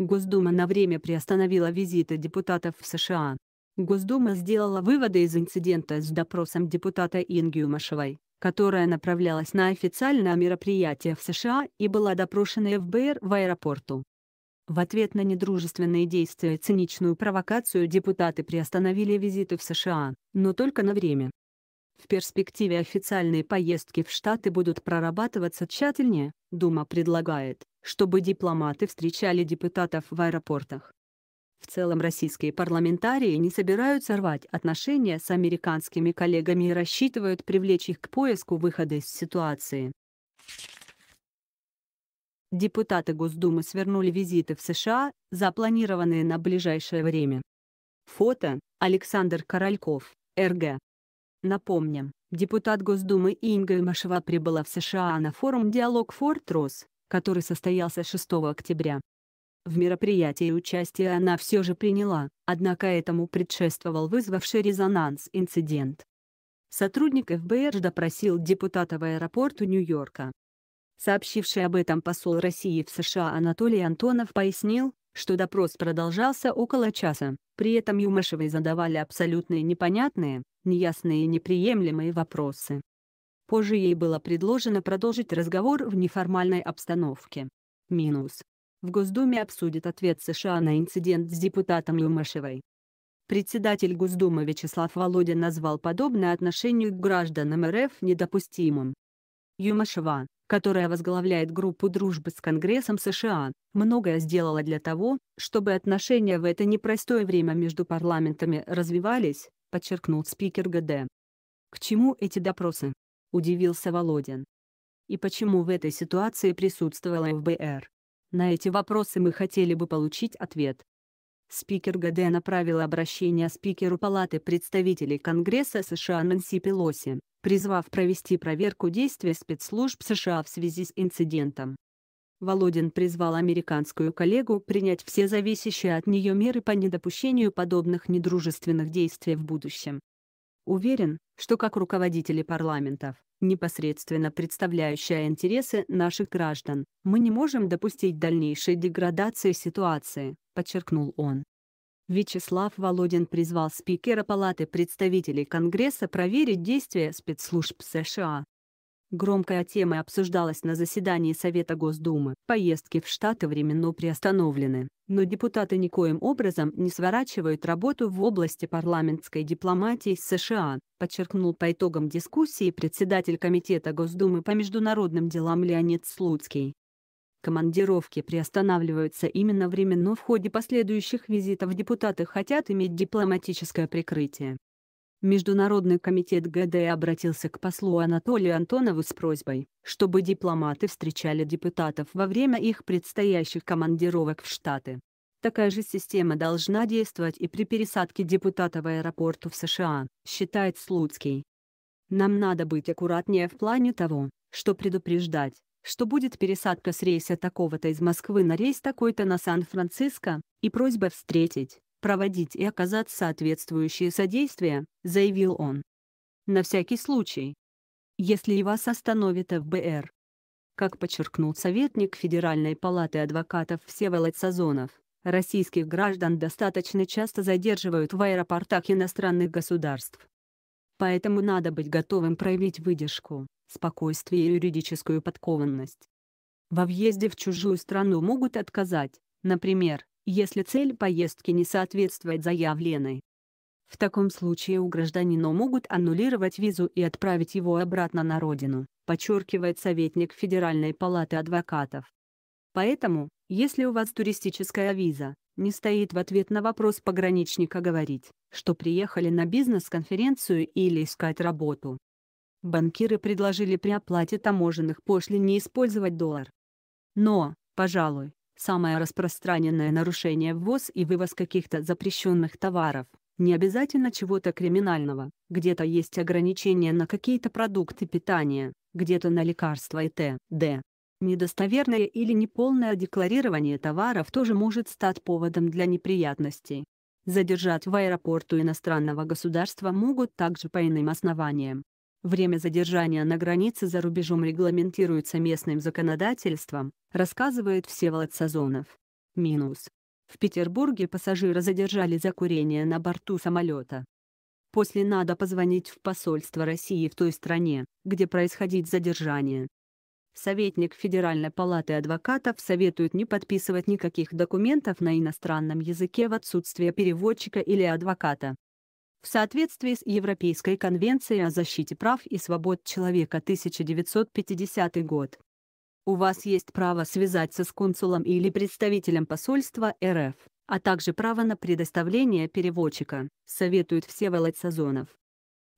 Госдума на время приостановила визиты депутатов в США. Госдума сделала выводы из инцидента с допросом депутата Инги Умашевой, которая направлялась на официальное мероприятие в США и была допрошена ФБР в аэропорту. В ответ на недружественные действия и циничную провокацию депутаты приостановили визиты в США, но только на время. В перспективе официальные поездки в Штаты будут прорабатываться тщательнее, Дума предлагает, чтобы дипломаты встречали депутатов в аэропортах. В целом российские парламентарии не собираются рвать отношения с американскими коллегами и рассчитывают привлечь их к поиску выхода из ситуации. Депутаты Госдумы свернули визиты в США, запланированные на ближайшее время. Фото Александр Корольков, РГ. Напомним, депутат Госдумы Инга Имашева прибыла в США на форум «Диалог Фортрос», который состоялся 6 октября. В мероприятии участие она все же приняла, однако этому предшествовал вызвавший резонанс инцидент. Сотрудник ФБР допросил депутата в аэропорту Нью-Йорка. Сообщивший об этом посол России в США Анатолий Антонов пояснил, что допрос продолжался около часа. При этом Юмашевой задавали абсолютно непонятные, неясные и неприемлемые вопросы. Позже ей было предложено продолжить разговор в неформальной обстановке. Минус. В Госдуме обсудит ответ США на инцидент с депутатом Юмашевой. Председатель Госдумы Вячеслав Володин назвал подобное отношение к гражданам РФ недопустимым. Юмашева, которая возглавляет группу дружбы с Конгрессом США, многое сделала для того, чтобы отношения в это непростое время между парламентами развивались, подчеркнул спикер ГД. К чему эти допросы? Удивился Володин. И почему в этой ситуации присутствовала ФБР? На эти вопросы мы хотели бы получить ответ. Спикер ГД направил обращение спикеру Палаты представителей Конгресса США Нэнси Пелоси, призвав провести проверку действий спецслужб США в связи с инцидентом. Володин призвал американскую коллегу принять все зависящие от нее меры по недопущению подобных недружественных действий в будущем. Уверен, что как руководители парламентов, непосредственно представляющие интересы наших граждан, мы не можем допустить дальнейшей деградации ситуации, подчеркнул он. Вячеслав Володин призвал спикера Палаты представителей Конгресса проверить действия спецслужб США. Громкая тема обсуждалась на заседании Совета Госдумы. Поездки в Штаты временно приостановлены, но депутаты никоим образом не сворачивают работу в области парламентской дипломатии США, подчеркнул по итогам дискуссии председатель Комитета Госдумы по международным делам Леонид Слуцкий. Командировки приостанавливаются именно временно в ходе последующих визитов депутаты хотят иметь дипломатическое прикрытие. Международный комитет ГД обратился к послу Анатолию Антонову с просьбой, чтобы дипломаты встречали депутатов во время их предстоящих командировок в Штаты. Такая же система должна действовать и при пересадке депутата в аэропорту в США, считает Слуцкий. Нам надо быть аккуратнее в плане того, что предупреждать, что будет пересадка с рейса такого-то из Москвы на рейс такой-то на Сан-Франциско, и просьба встретить, проводить и оказать соответствующие содействия, заявил он. На всякий случай. Если и вас остановит ФБР. Как подчеркнул советник Федеральной палаты адвокатов Всеволод Сазонов, российских граждан достаточно часто задерживают в аэропортах иностранных государств. Поэтому надо быть готовым проявить выдержку, спокойствие и юридическую подкованность. Во въезде в чужую страну могут отказать, например, если цель поездки не соответствует заявленной. В таком случае у гражданина могут аннулировать визу и отправить его обратно на родину, подчеркивает советник Федеральной палаты адвокатов. Поэтому, если у вас туристическая виза, не стоит в ответ на вопрос пограничника говорить, что приехали на бизнес-конференцию или искать работу банкиры предложили при оплате таможенных пошлин не использовать доллар. Но, пожалуй, самое распространенное нарушение ввоз и вывоз каких-то запрещенных товаров, не обязательно чего-то криминального, где-то есть ограничения на какие-то продукты питания, где-то на лекарства и т.д. Недостоверное или неполное декларирование товаров тоже может стать поводом для неприятностей. Задержать в аэропорту иностранного государства могут также по иным основаниям, Время задержания на границе за рубежом регламентируется местным законодательством, рассказывает Всеволод Сазонов. Минус. В Петербурге пассажира задержали за курение на борту самолета. После надо позвонить в посольство России в той стране, где происходит задержание. Советник Федеральной палаты адвокатов советует не подписывать никаких документов на иностранном языке в отсутствие переводчика или адвоката. В соответствии с Европейской конвенцией о защите прав и свобод человека 1950 год, у вас есть право связаться с консулом или представителем посольства РФ, а также право на предоставление переводчика, советует Всеволод Сазонов.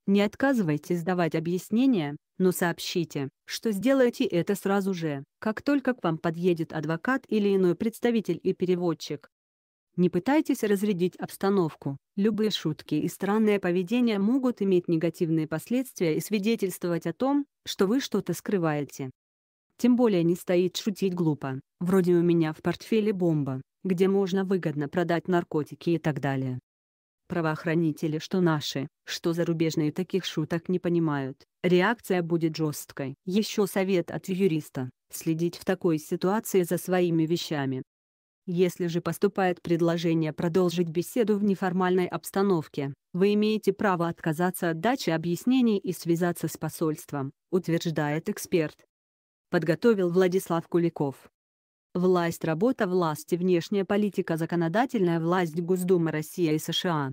Не отказывайтесь давать объяснения, но сообщите, что сделаете это сразу же, как только к вам подъедет адвокат или иной представитель и переводчик. Не пытайтесь разрядить обстановку. Любые шутки и странное поведение могут иметь негативные последствия и свидетельствовать о том, что вы что-то скрываете. Тем более не стоит шутить глупо, вроде «у меня в портфеле бомба», где можно выгодно продать наркотики и так далее. Правоохранители что наши, что зарубежные таких шуток не понимают, реакция будет жесткой. Еще совет от юриста – следить в такой ситуации за своими вещами, если же поступает предложение продолжить беседу в неформальной обстановке, вы имеете право отказаться от дачи объяснений и связаться с посольством, утверждает эксперт. Подготовил Владислав Куликов. Власть, работа власти, внешняя политика, законодательная власть Госдумы России и США.